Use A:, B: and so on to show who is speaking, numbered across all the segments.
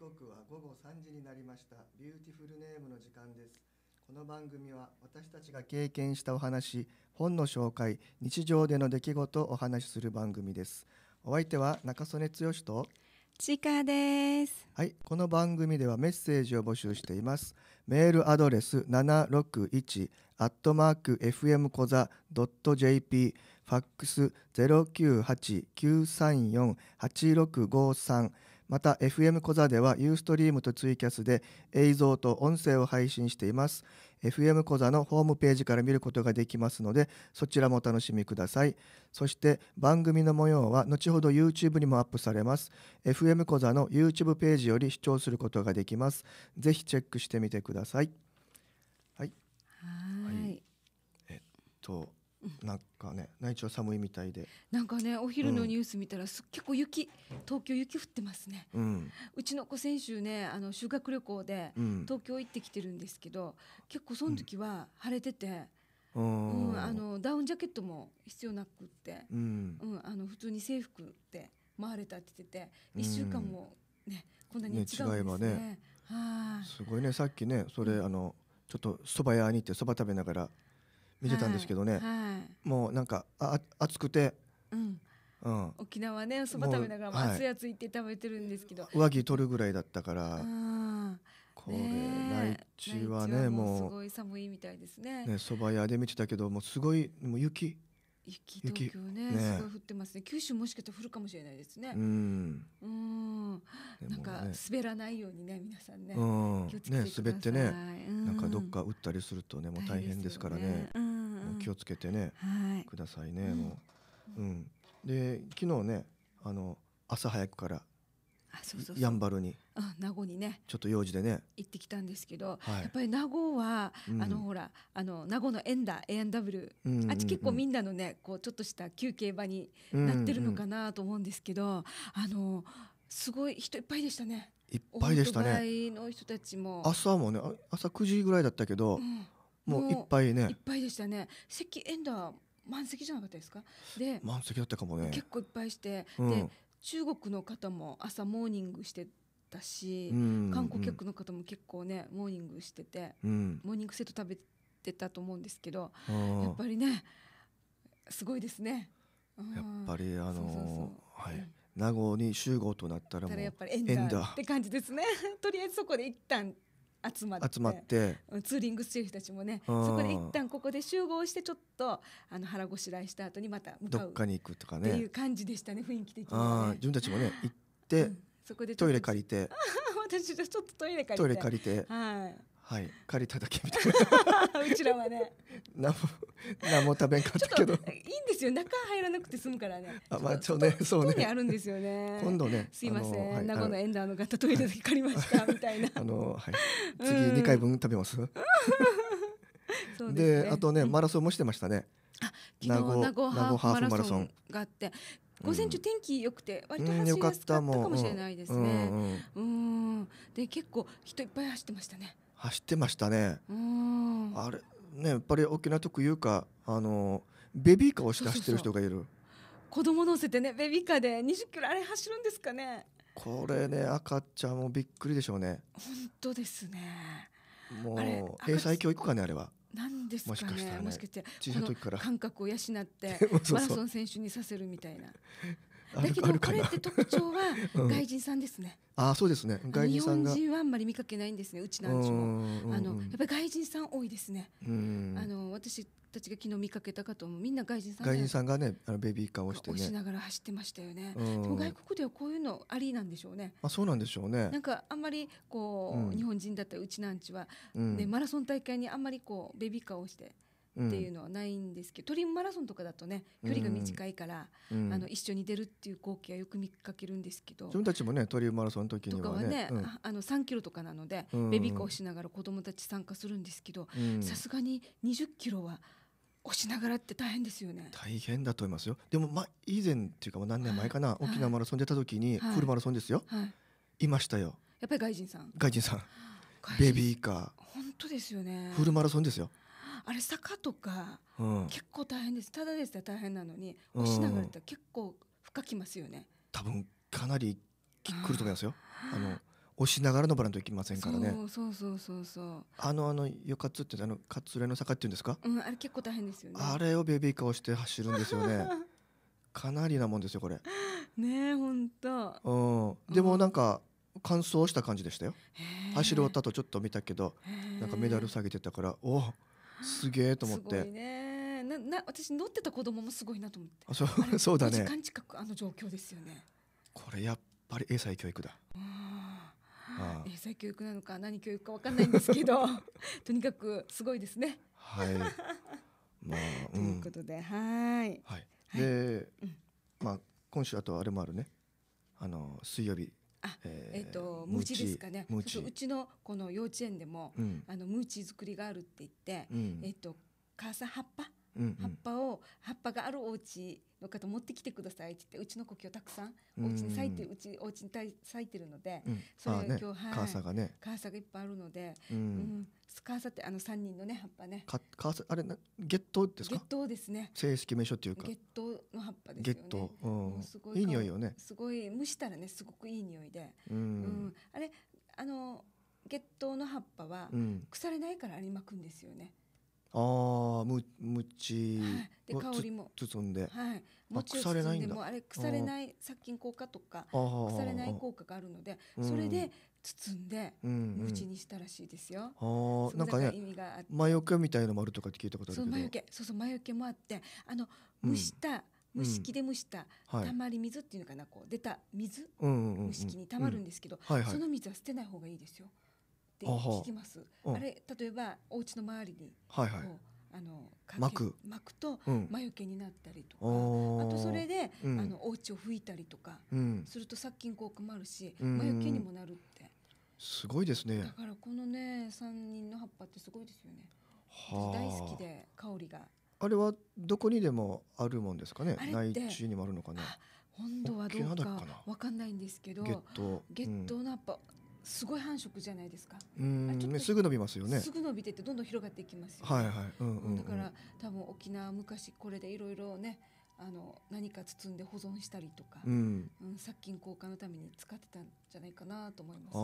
A: 刻は午後3時になりましたビューティフルネームの時間ですこの番組は私たちが経験したお話本の紹介日常での出来事をお話しする番組ですお相手は中曽根剛とち
B: かで
A: すはいこの番組ではメッセージを募集していますメールアドレス761アットマーク FM コザ .jp ファックス0989348653また FM 小座ではユーストリームとツイキャスで映像と音声を配信しています FM 小座のホームページから見ることができますのでそちらもお楽しみくださいそして番組の模様は後ほど YouTube にもアップされます FM 小座の YouTube ページより視聴することができますぜひチェックしてみてくださいはいはいえっとなんかね内地は寒いみたいで
B: なんかねお昼のニュース見たら、うん、結構雪東京雪降ってますね、うん、うちの子先週ねあの修学旅行で東京行ってきてるんですけど、結構その時は晴れてて、
A: うん、うん、あの
B: ダウンジャケットも必要なくって、うんあの普通に制服で回れたって言ってて一週間もね、こんなに違うんですね、ね、違えばね
A: すごいねさっきねそれあのちょっと蕎麦屋に行って蕎麦食べながら見てたんですけどね、は
B: い、
A: もうなんかあ暑くて、うん、うん、沖縄ねそば食べながら熱々
B: 熱いって食べてるんですけど、はい、上着
A: 取るぐらいだったからう
B: ん、これ、ね、内地はねもうすごい寒いみたいですねね
A: そば屋で見てたけどもうすごいもう雪雪東京ね、ね、すごい
B: 降ってますね九州もしかしたら降るかもしれないですねうんうんなんか滑らないようにね皆さんねうん、ね滑ってね、うん、なんかどっ
A: か打ったりするとねもう大変ですからね、ね、うん気をつけてね、はい、くださいね、もう、うん、で昨日ねあの朝早くからやんばるに
B: あ名護にね
A: ちょっと用事でね
B: 行ってきたんですけど、はい、やっぱり名護は、うん、あのほらあの名護のエンダ A&W、うんうんうん、あっち結構みんなのねこうちょっとした休憩場になってるのかなと思うんですけど、うんうん、あのすごい人いっぱいでしたねいっぱいでしたねの人たちも朝
A: もね朝9時ぐらいだったけど、うん
B: もういっぱいねいっぱいでしたね席エンダー満席じゃなかったですかで
A: 満席だったかもね結
B: 構いっぱいして、うん、で中国の方も朝モーニングしてたし、観光客の方も結構ねモーニングしてて、うん、モーニングセット食べてたと思うんですけどやっぱりねすごいですね。やっぱりあの
A: はい。名護に集合となったらもうエンダーって
B: 感じですね とりあえずそこで一旦集まって集まってツーリングしてる人たちもね、そこで一旦ここで集合してちょっとあの腹ごしらえした後にまた向かうどっか
A: に行くとかねっていう
B: 感じでしたね雰囲気的に、ね、
A: 自分たちもね行って、うん、
B: そこでトイレ借りて私ちょっとトイレ借りて トイレ借りてはい
A: はい借りただけみたい
B: なうちらはね何も何も食べんかったけどいいんですよ中入らなくて済むからねあまあちょねそうねあるんですよね今度ねすいません、はい、名のエンダーの方トイレで借りましたみたいな あの、はい、次二回分食べます、で、あとね、マ
A: ラソンもしてましたね。あ、
B: 名護名護ハーフマラソンがあって。午前中天気良くて割と走りやすかったかもしれないですね。うん、、で結構人いっぱい走ってましたね。
A: 走ってましたね。あれねやっぱり大きな特有かあのベビーカーをして走ってる人がいる。
B: 子供乗せてねベビーカーで20キロあれ走るんですかね。
A: これね赤ちゃんもびっくりでしょうね。
B: 本当ですね。
A: もう閉才教育かねあれは。なんですかね。もしかしたら、ね、小さい時から感
B: 覚を養って マラソン選手にさせるみたいな。だけどこれって特徴は
A: 外人さんですね。うん、あそうですね外人さんが日本人
B: はあんまり見かけないんですねうちなんちも。あのやっぱり外人さん多いですね。
A: あの
B: 私たちが昨日見かけたかと思うみんな外人さん、外人さん
A: がねあのベビーカーをして、ね、しな
B: がら走ってましたよね。でも外国ではこういうのありなんでしょうね。
A: あそうなんでしょうね。なん
B: かあんまりこう、うん、日本人だったらうちなんちは、ね、うん、マラソン大会にあんまりこうベビーカーをして。っていうのはないんですけど、うん、トリムマラソンとかだとね距離が短いから、うん、あの一緒に出るっていう光景はよく見かけるんですけど自分た
A: ちもねトリムマラソンの時にはねとかはね、うん、
B: あの3キロとかなので、ベビーカーをしながら子供たち参加するんですけどさすがに20キロは。押しながらって大変ですよね
A: 大変だと思いますよでも、ま、以前っていうか何年前かな、はい、大きマラソン出た時に、はい、フルマラソンですよ、はい、いましたよ
B: やっぱり外人さん外
A: 人さんベビーカー
B: 本当ですよねフルマラソンですよあれ坂とか、うん、結構大変ですただですね大変なのに押しながらって結構深きますよね、
A: 多分かなりきっくると思いますよあの押しながら登らんといけませんからねそう
B: そうそうそう
A: あのあのよかつってあのかつれの坂って言うんですか、
B: うん、あれ結構大変ですよねあれ
A: をベビーカーをして走るんですよね かなりなもんですよこれ
B: ねえほんうん
A: でもなんか、乾燥した感じでしたよ走る終わった後ちょっと見たけどなんかメダル下げてたからおすげえと思って。
B: ね、なな私乗ってた子供もすごいなと思って。あそう そうだね。時間近くあの状況ですよね。
A: これやっぱり英才教育だ。英
B: 才教育なのか何教育かわかんないんですけど とにかくすごいですね。はい。まあ、うん、ということで、はい。はい。
A: で、はい、まあ今週あとあれもあるね。あの水曜日あ、えっ、ー、とムチですかね。そうそううち
B: のこの幼稚園でも、うん、あのムチ作りがあるって言って、うん、えっ、ー、と母さん葉っぱ、うんうん、葉っぱを葉っぱがあるお家の方持ってきてくださいって言ってうちの子今日たくさん
A: お家に咲いて
B: るうちお家に咲いてるので、うん、それを今日、ね、はい母さがね母さがいっぱいあるので、うん、うん、母さってあの三人のね葉っぱね
A: か母さあれな月頭ですか月
B: 頭ですね
A: 正式名称っていうか月
B: 頭の葉ゲット、うん、いい匂いよねすごい蒸したらねすごくいい匂いで、
A: うん、うん、
B: あれあのゲットの葉っぱは腐れないからありまくんですよね。
A: ああむむち、は
B: い、で香りも包んで、はい、もを包んでもあれ腐れない殺菌効果とか腐れない効果があるのでそれで包んでむちにしたらしいですよ。うんうん、あなんかね魔
A: 除けみたいのもあるとかって聞いたことあるけどそう魔除
B: けそうそう魔除けもあってあの蒸した、うん蒸し器で蒸したたまり水っていうのかなこう出た水、蒸し器にたまるんですけど、はいはい、その水は捨てない方がいいですよって聞きます。あれ例えばお家の周りに、はいはい、あの巻く巻くと魔除けになったりとか、
A: あとそれで、うん、あの
B: お家を拭いたりとかうん、すると殺菌効果もあるし、魔除けにもなるって。
A: すごいですね。だ
B: からこのね三人の葉っぱってすごいですよね。は大好きで香りが。
A: あれはどこにでもあるもんですかね内地にもあるのかな
B: 本当はどうかわかんないんですけどゲッ
A: トゲット
B: ナッパ、うん、すごい繁殖じゃないですか
A: うんすぐ伸びますよねすぐ
B: 伸びててどんどん広がっていきます、ね、は
A: いはい、うんうん、だから
B: 多分沖縄昔これでいろいろねあの何か包んで保存したりとか、うん、うん、殺菌効果のために使ってたんじゃないかなと思います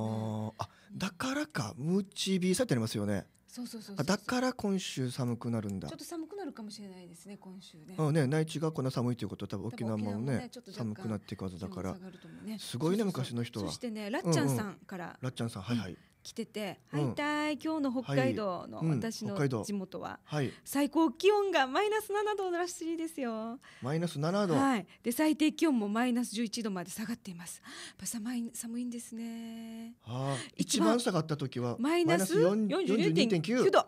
A: ねあ、あだからかムチビーサってありますよねそうそうそうだから今週寒くなるんだちょっと
B: 寒くなるかもしれないですね今週ねあね内
A: 地がこんな寒いということは多分沖縄もね、ね、寒くなっていくはずだから、
B: ね、すごいね昔の人はそしてねらっちゃんさんから、うんうん、
A: らっちゃんさんはいはい、
B: 来てて「はいたい今日の北海道の私の地元は、最高気温がマイナス7度らしいですよ」
A: マイナス7度、はい、
B: で最低気温もマイナス11度まで下がっていますやっぱ寒い寒いんですね、
A: 一番下がった時はマイナス42.9度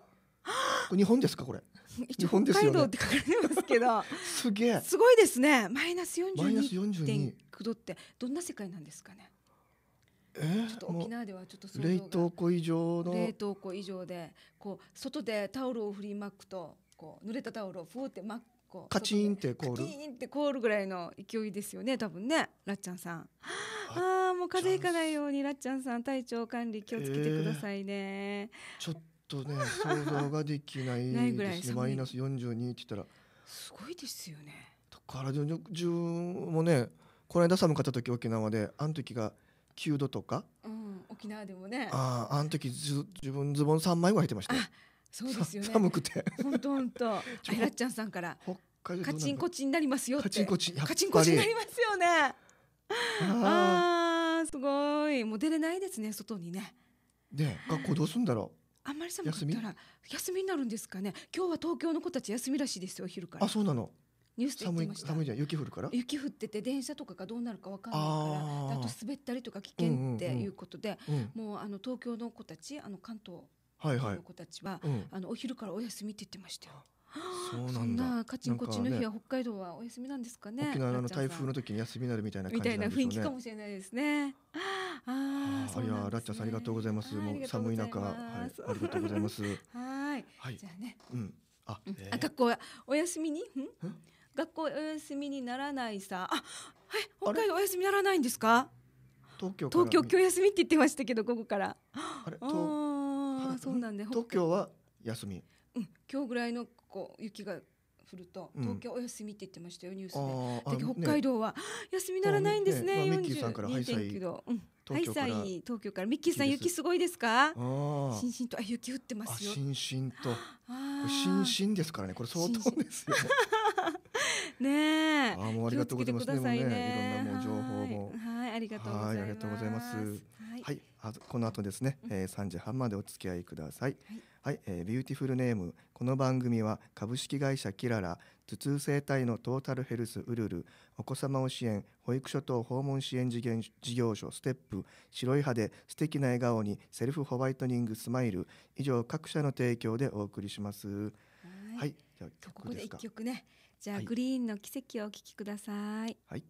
A: 日本ですかこれ
B: 日本です よ、ね、って書かれてますけど すげえすごいですねマイナス42.9度ってどんな世界なんですかね
A: ちょっと沖縄
B: ではちょっと冷凍庫
A: 以上の冷凍
B: 庫以上でこう外でタオルを振りまくとこう濡れたタオルをふーってまこうカ
A: チンって凍るカチ
B: ンって凍るぐらいの勢いですよね多分ねらっちゃんさん。ああもう風邪ひかないようにらっちゃんさん体調管理気をつけてくださいね。え
A: ー、ちょっとね想像ができないですね マイナス42って言ったら
B: すごいですよね。
A: だから自分もねこの間寒かった時沖縄であの時が。9度とか、
B: うん、沖縄でもねあ
A: あの時自分ズボン3枚ぐらいてましたあ
B: そうですよね寒くてほ本当本当 あらちゃんさんから北海道カチンコチンになりますよカチンコチンカチンコチンになりますよねああすごいもう出れないですね外にね
A: ね学校どうすんだろ
B: うあんまり寒かったら休みになるんですかね今日は東京の子たち休みらしいですよ昼からあそうなのニュースで言ってました
A: 寒いじゃん雪降るから雪
B: 降ってて電車とかがどうなるか分かんないからあと滑ったりとか危険っていうことで、うんうんうん、もうあの東京の子たちあの関東ははいの子たちは、はいあのお昼からお休みって言ってましたよ。
A: そうなんだ。カチンコチンの日は北
B: 海道はお休みなんですかね。かね沖縄の台風の
A: 時に休みになるみたいな、ね、みたいな雰囲気かもし
B: れないですね。ああ、いやラッチャさんありがとうご
A: ざいます。もう寒い中、はい、ありがとうございます。
B: はいはい。じゃあね。
A: うん。あ、えー、
B: 学校お休みに？うん学校お休みにならないさあはい北海道お休みならないんですか東京東京今日休みって言ってましたけど午後からあれあそうなんで東京
A: は休み、
B: うん、今日ぐらいのこう雪が降ると東京お休みって言ってましたよ、ニュースで。だ北海道は、休みならないんですね。四十二点九度。はいサイ東京からミッキーさん雪すごいですか？しんしんとあ雪降ってますよ。し
A: んしんと。しんしんですからね。これ相当ですよ。
B: ねあもうありがとうございますねねい
A: ろんなもう情報も
B: はいありがとうございます
A: はいあこの後ですね、えー、3時半までお付き合いください、はい、はい、えー、ビューティフルネームこの番組は株式会社キララ頭痛整体のトータルヘルスウルルお子様を支援保育所等訪問支援事業所ステップ白い歯で素敵な笑顔にセルフホワイトニングスマイル以上各社の提供でお送りしますはい、はい、じゃあ曲ですかここで一曲ねじゃあ、はい、グ
B: リーンの奇跡をお聞きください。
A: はい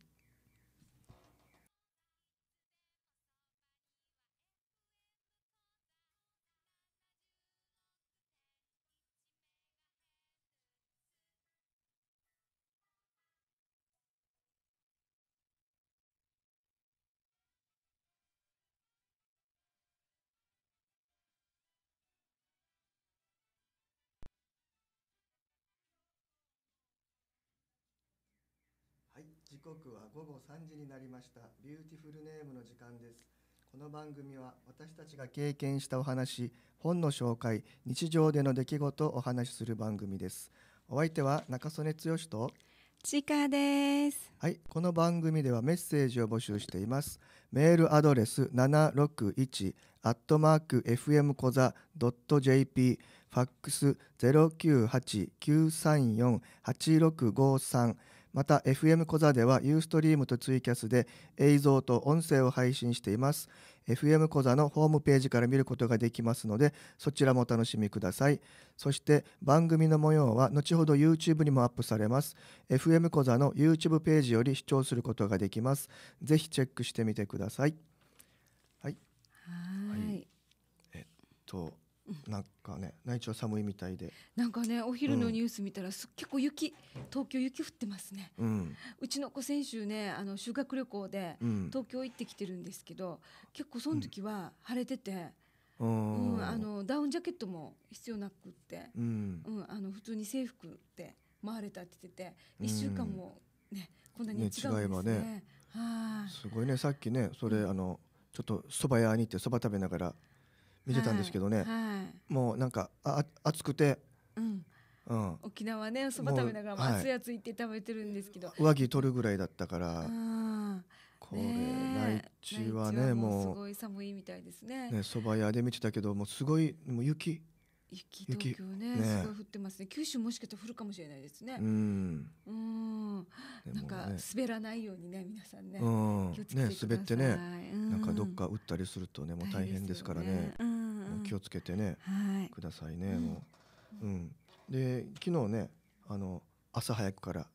A: 時刻は午後3時になりましたビューティフルネームの時間ですこの番組は私たちが経験したお話本の紹介日常での出来事をお話しする番組ですお相手は中曽根剛とちか
B: で
A: すはいこの番組ではメッセージを募集していますメールアドレス761アットマーク FM 小座 .jp ファックス0989348653また FM 小座ではユーストリームとツイキャスで映像と音声を配信しています FM 小座のホームページから見ることができますのでそちらもお楽しみくださいそして番組の模様は後ほど YouTube にもアップされます FM 小座の YouTube ページより視聴することができますぜひチェックしてみてください
B: はいはい
A: えっとなんかね内地は寒いみたいで
B: なんかねお昼のニュース見たら、うん、結構雪東京雪降ってますね、うん、うちの子先週ねあの修学旅行で東京行ってきてるんですけど、結構その時は晴れてて、うん、うん、あのダウンジャケットも必要なくって、うんあの普通に制服で回れたって言ってて1週間もね、こんなに違うんですね、ね、違えばす
A: ごいねさっきねそれあのちょっと蕎麦屋に行って蕎麦食べながら見てたんですけどね、もうなんかあ暑くて、うんうん、沖縄ねそば食べながら熱い
B: やつ行って食べてるんですけど、上着
A: 取るぐらいだったから。
B: これ内地はねもうすごい寒いみたいですね。ね
A: 蕎麦屋で見てたけどもうすごいもう雪雪東京ね、ね、すごい
B: 降ってますね九州もしかしたら降るかもしれないですねうんうんなんか滑らないようにね皆さんね気をつけてね滑ってね、なんかどっ
A: か打ったりするとねもう大変ですからね、ねう
B: ん、気
A: をつけてね、はい、くださいね、もううん、で昨日ねあの朝早くから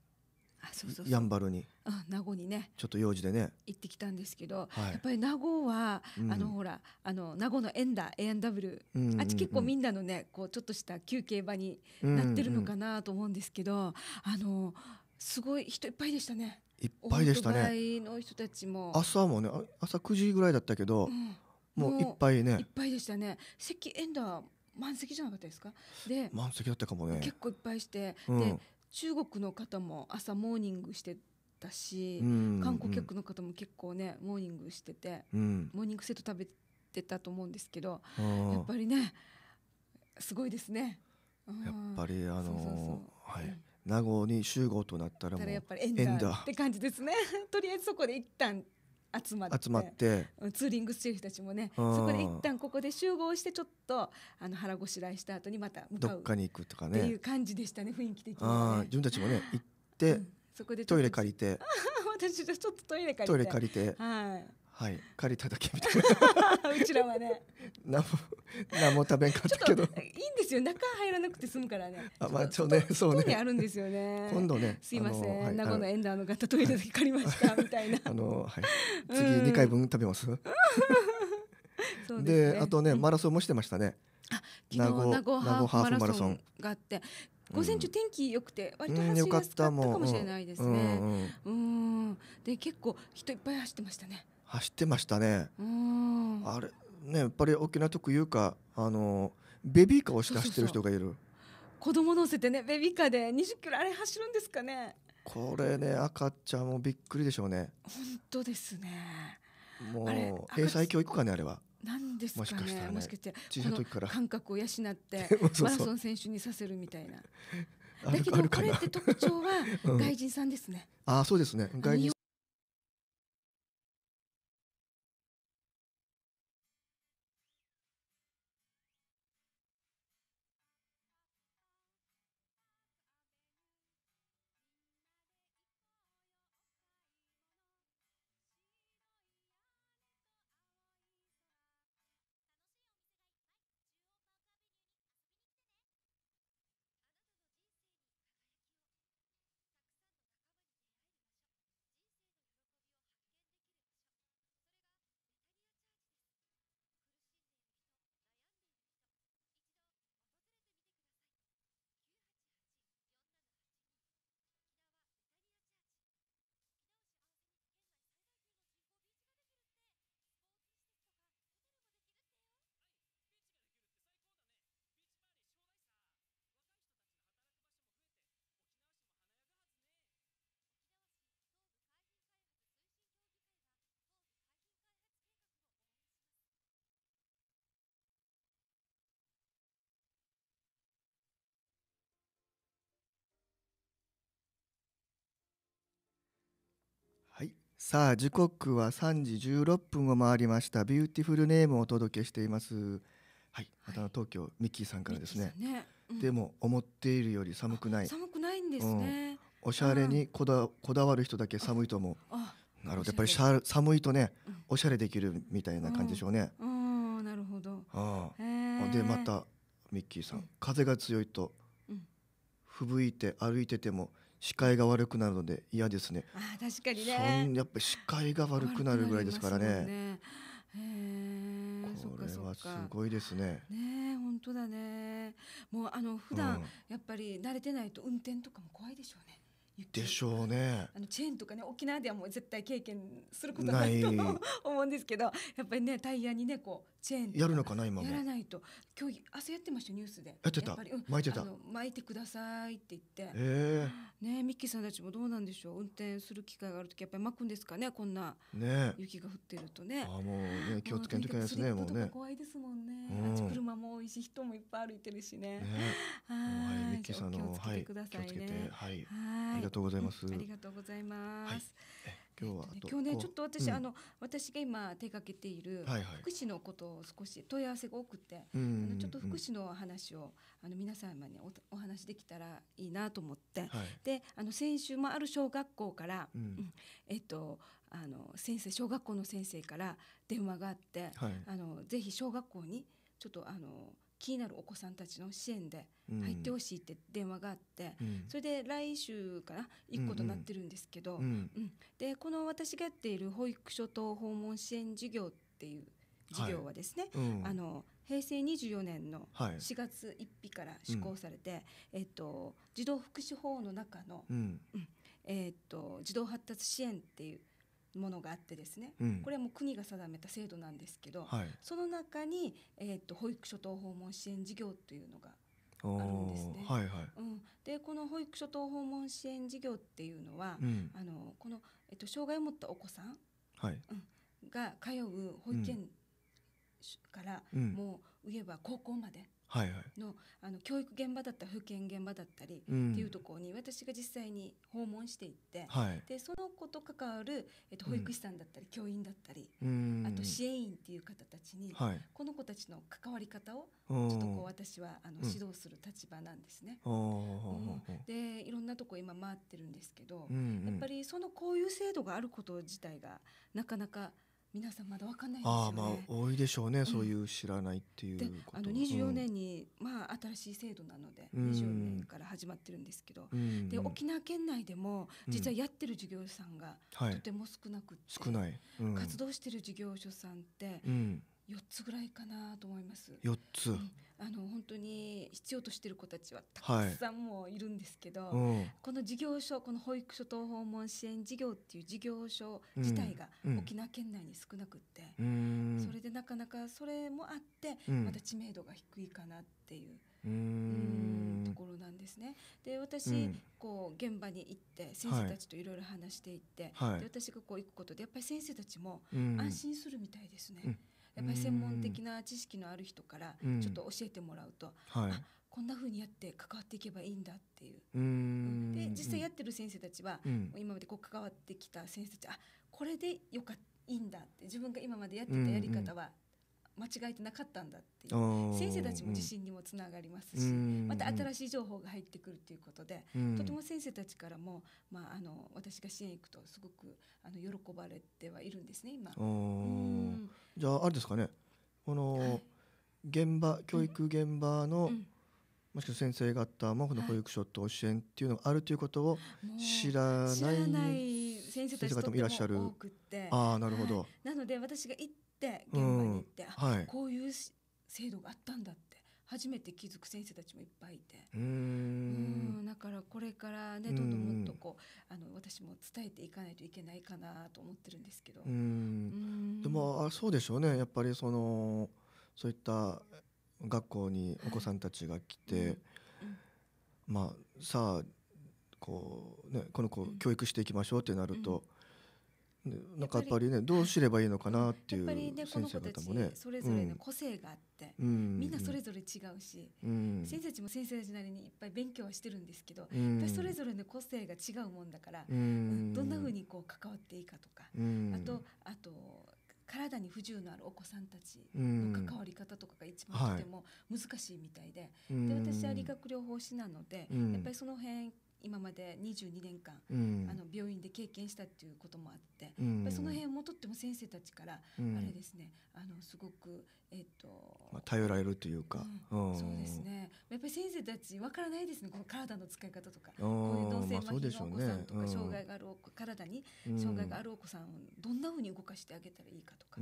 A: やんばるに
B: あ名護にね
A: ちょっと用事でね
B: 行ってきたんですけど、はい、やっぱり名護は、うん、あのほらあの名護のエンダ A&W、うんうん、あっち結構みんなのねこうちょっとした休憩場になってるのかなと思うんですけど、うんうん、あのすごい人いっぱいでしたねいっぱいでしたねの人たちも朝
A: もね朝9時ぐらいだったけど、う
B: ん、もういっぱいねいっぱいでしたね席エンダー満席じゃなかったですかで
A: 満席だったかもね結
B: 構いっぱいして、うん、で中国の方も朝モーニングしてたし、観光客の方も結構ねモーニングしてて、モーニングセット食べてたと思うんですけどやっぱりねすごいですね。やっぱりあの
A: はい。名護に集合となったらもうやっぱりエンダーって
B: 感じですね とりあえずそこで一旦集まって集まってツーリングスてるフたちもねそこで一旦ここで集合してちょっとあの腹ごしらえした後にまた向かうどっか
A: に行くとかねっていう
B: 感じでしたね雰囲気的に、
A: ね、自分たちもね行って、うん、
B: そこでトイレ借りて 私ちょっとトイレ借りてトイレ借りてはい
A: はい借りただけみたい
B: な うちらはね何も何も食べんかったけどいいんですよ中入らなくて済むからね
A: あまあそうねそうねあるんですよね今度ねすいません、はい、名のエ
B: ンダーの方トイレだけ借りましたみたいな あのはい次2回分食べます、で、ね、あとね、
A: マラソンもしてましたね。
B: あ、昨日名ハーフマラソンがあって、午前中天気良くて割と走りやすかったかもしれないですね。うん、うんうん、で結構人いっぱい走ってましたね。
A: 走ってましたね。あれねやっぱり大沖縄特有かあのベビーカーをして走ってる人がいる。
B: 子供乗せてねベビーカーで20キロあれ走るんですかね。
A: これね赤ちゃんもびっくりでしょうね。
B: 本当ですね。
A: もう英才教育かねあれは。なんですかね。もしかしたら、ね、して小さい時から感
B: 覚を養って マラソン選手にさせるみたいな。だけどこれって特徴は 外人さんですね。
A: うん、あそうですね。外人さあ時刻は3時16分を回りましたビューティフルネームをお届けしていますはいまた東京、はい、ミッキーさんからですね、ねうん、でも思っているより寒くない寒くないんですね、うん、おしゃれにこだこだわる人だけ寒いと思うなるほどやっぱりしゃ寒いとね、うん、おしゃれできるみたいな感じでしょうね、
B: うん、うん、
A: なるほどあ
B: あでまた
A: ミッキーさん風が強いと、吹雪いて歩いてても視界が悪くなるので嫌ですね。
B: あ確かにね。や
A: っぱり視界が悪くなるぐらいですからね。
B: ねこれはすごいですね。ね本当だね。もうあの普段、やっぱり慣れてないと運転とかも怖いでしょうね。
A: でしょうね。
B: あのチェーンとかね沖縄ではもう絶対経験することないと 思うんですけどやっぱりねタイヤにねこうチェーンやるのかな今もやらないと今日朝やってましたニュースでやってた、巻いてた巻いてくださいって言って、えー、ねミッキーさんたちもどうなんでしょう運転する機会がある時やっぱり巻くんですかねこんな雪が降ってるとねあもうね気をつけんといですねもうね怖いですもんね、うん、車も多いし人もいっぱい歩いてるしねはいミッキーさんのはい気をつけてはい、ありがとうございます、ありがとうございます、
A: 今日は今日ねちょっと私、うん、あの
B: 私が今手掛けている福祉のことを少し問い合わせが多くて、はいはい、あのちょっと福祉の話をあの皆様にお話できたらいいなと思って、はい、であの先週もある小学校から、うん、えっとあの先生小学校の先生から電話があって、はい、あのぜひ小学校にちょっとあの気になるお子さんたちの支援で入ってほしいって電話があって、うん、それで来週から1個となってるんですけど、うん、うん、でこの私がやっている保育所等訪問支援事業っていう事業はですね、はいうん、あの平成24年の4月1日から施行されて、はい、えっと、児童福祉法の中の、うんえっと児童発達支援っていうものがあってですね、うん、これはもう国が定めた制度なんですけど、はい、その中に、えーと、保育所等訪問支援事業というのが
A: あるんですね。はいはい
B: うん、でこの保育所等訪問支援事業っていうのは、うん、あのこの、えっと、障害を持ったお子さん、はいうん、が通う保育園から、もう言えば高校まで、はいはい、のあの教育現場だった保健現場だったりっていうところに私が実際に訪問していって、はい、でその子と関わる、えっと、保育士さんだったり、教員だったりあと支援員っていう方たちに、はい、この子たちの関わり方を
A: ちょっとこう私
B: はあの指導する立場なんですね。う
A: ん、
B: でいろんなとこ今回ってるんですけど、やっぱりそのこういう制度があること自体がなかなか皆さんまだ分かんないですよね。あまあ多いでしょうね、そうい
A: う知らないっていうあの24年
B: に、うん、まあ新しい制度なので、24年から始まってるんですけど、うんうん、で沖縄県内でも実はやってる事業者さんがとても少なくて、
A: はい、少ない、活
B: 動してる事業所さんって、4つぐらいかなと思います。4つ、あの本当に必要としてる子たちはたくさんもいるんですけど、はいうん、この事業所この保育所等訪問支援事業っていう事業所自体が沖縄県内に少なくって、うん、それでなかなかそれもあって、また知名度が低いかなっていう。うんところなんですね。で私、うん、こう現場に行って先生たちといろいろ話していって、はい、で私がこう行くことでやっぱり先生たちも安心するみたいですね。うんやっぱり専門的な知識のある人からちょっと教えてもらうと、はい、あこんなふうにやって関わっていけばいいんだっていう。で実際やってる先生たちは、今までこう関わってきた先生たちあこれでよかったいいんだって自分が今までやってたやり方は間違えてなかったんだっていう先生たちも自信にもつながりますし、また新しい情報が入ってくるということで、とても先生たちからも、まあ、あの私が支援行くとすごくあの喜ばれてはいるんですね今。
A: じゃああれですかねこの、はい、現場教育現場の、うんうんもしくは先生方もこの保育所と教えっていうのがあるということを
B: 知らない先生たちともいらっしゃるてあなるほど、はい、なので私が行って現場に行って、うん、はい、こういう制度があったんだって初めて気づく先生たちもいっぱいいて
A: うん
B: だからこれからねどんどんもっとこうあの私も伝えていかないといけないかなと思ってるんですけどうん
A: でもあそうでしょうねやっぱりそのそういった学校にお子さんたちが来て、はいうんうん、まあさあこう、ね、この子を教育していきましょうってなると、うん、なんかやっぱりねどうすればいいのかなっていう先生方もね。それぞれの個性があって、
B: うん、みんなそれぞれ違うし、うん、先生たちも先生たちなりにいっぱい勉強はしてるんですけど、うん、それぞれの個性が違うもんだから、うん、どんなふうにこう関わっていいかとか、あとあと体に不自由のあるお子さんたちの関わり方とかが一番とても難しいみたいで,、で私は理学療法士なので、やっぱりその辺今まで22年間、うん、あの病院で経験したっていうこともあって、うん、その辺もとっても先生たちから、あれですねあのすごく、えーとま
A: あ、頼られるというか、そうです
B: ねやっぱり先生たちわからないですねこの体の使い方とかこういう脳性麻痺のお子さんとか、障害がある体に障害があるお子さんをどんなふうに動かしてあげたらいいかとかって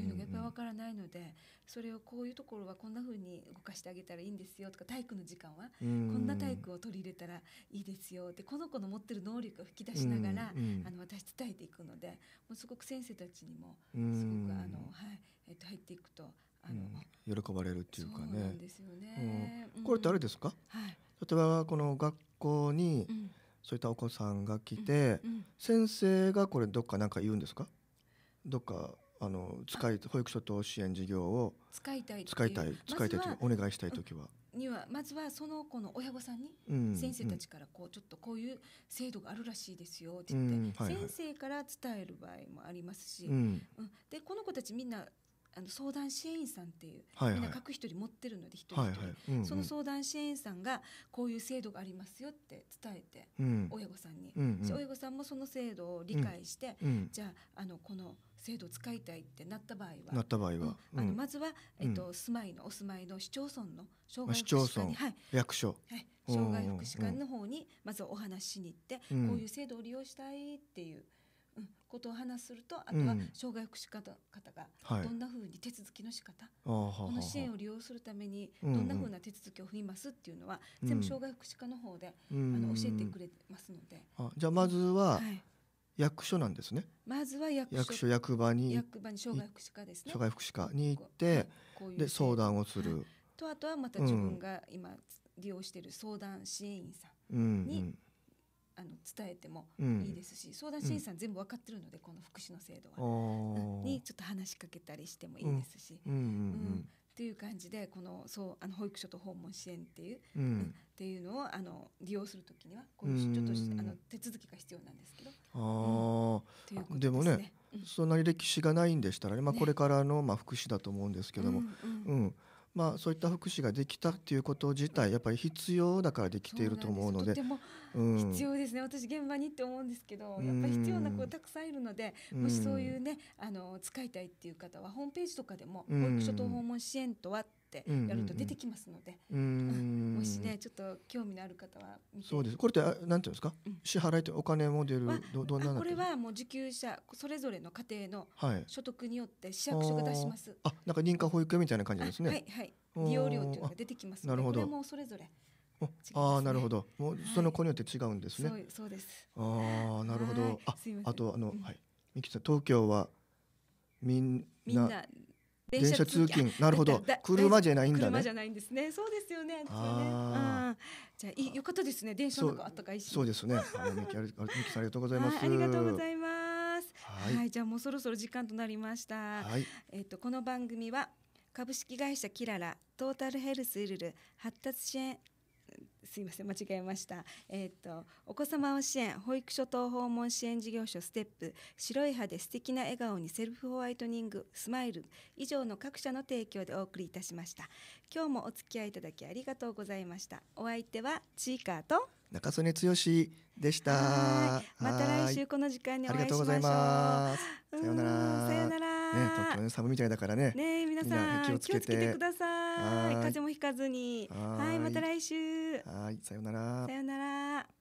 B: いうのがやっぱり分からないのでそれをこういうところはこんなふうに動かしてあげたらいいんですよとか体育の時間はこんな体育を取り入れたらいいですよってこの子の持ってる能力を引き出しながらあの私伝えていくのでもうすごく先生たちにも
A: すごくあの、は
B: いえー、と入っていくと
A: あの、うん、喜ばれるっていうかね。うですよね、うん、これってあれですか、うん、はい、例えばこの学校に、そういったお子さんが来て、うんうん、先生がこれどっか何か言うんですかどっかあの使い保育所等支援事業を
B: 使いたい使いたい使いたいとお願いしたい時は。にはまずはその子の親御さんに先生たちからこうちょっとこういう制度があるらしいですよって言って先生から伝える場合もありますし、でこの子たちみんなあの相談支援員さんっていう、はいはい、みんな各一人持ってるので一人一人、はいはいうんうん、その相談支援員さんがこういう制度がありますよって伝えて、うん、親御さんに、うんうん、親御さんもその制度を理解して、うん、じゃああのこの制度を使いたいってなった場合はなった場合は、うん、あのまずは、えっと住まいのお住まいの市町村の障害福祉課に、はい、役所、はい、障害福祉課の方にまずお話しに行って、こういう制度を利用したいっていう。ことを話するとあとは障害福祉方がどんなふうに手続きの仕方、はい、この支援を利用するためにどんなふうな手続きを踏みますっていうのは、うん、全部障害福祉課の方で、うん、あの教えてくれますので。
A: あじゃあまずは、はい役所なんですね。
B: まずは役所役
A: 場に役
B: 場に障害福祉課ですね。障害福
A: 祉課に行って、はい、で相談をする。
B: とあとはまた自分が今利用している相談支援員さんにあの伝えてもいいですし、うん、相談審査全部分かってるので、この福祉の制度は、にちょっと話しかけたりしてもいいですし。うんっていう感じでこのそうあの保育所と訪問支援っていう、うん、っていうのをあの利用するときにはこういうちょっとあの手続きが必要なんですけど。
A: ああ、うん、でもね、うん、そんなに歴史がないんでしたらね、まあ、これからの、まあ、福祉だと思うんですけども、うんまあ、そういった福祉ができたっていうこと自体やっぱり必要だからできていると思うのでとても必要
B: ですね、うん、私現場にって思うんですけどやっぱり必要な子たくさんいるので、うん、もしそういうねあの使いたいっていう方はホームページとかでも保育所等訪問支援とはっってやると出てきますので、もしねちょっと興味のある方はそうです。これっ
A: てなんていうんですか？うん、支払いとお金モデルどどんなこれ
B: はもう受給者それぞれの家庭の所得によって市役所が出します。はい、あ
A: なんか認可保育園みたいな感じですね。はいはい。利用料っていうのが出てきますので、これもそれぞれ。ね、ああなるほど。もうその子によって違うんですね。はい、そうです。ああなるほど。ああとあの、はい。ミキさん東京はみみんな
B: 電車通勤なるほど車じゃないんだね車じゃないんですねそうですよねあじゃあいいよかったですね電車のあったかいそうですね
A: ミキあり ありがとうございますありがとうござい
B: ますはいじゃあもうそろそろ時間となりましたえっとこの番組は株式会社キララトータルヘルスウルル発達支援すいません間違えました、えーと、お子様を支援保育所等訪問支援事業所ステップ白い歯で素敵な笑顔にセルフホワイトニングスマイル以上の各社の提供でお送りいたしました今日もお付き合いいただきありがとうございましたお相手はチーカーと
A: 中曽根剛でしたまた来週こ
B: の時間にお会いしましょうさ
A: ようならさようならね、東京ね寒いみたいだからね。ね、皆さん気をつけてくだ
B: さい。風邪もひかずに。はい、また来週。は
A: い、さようなら。さ
B: ようなら。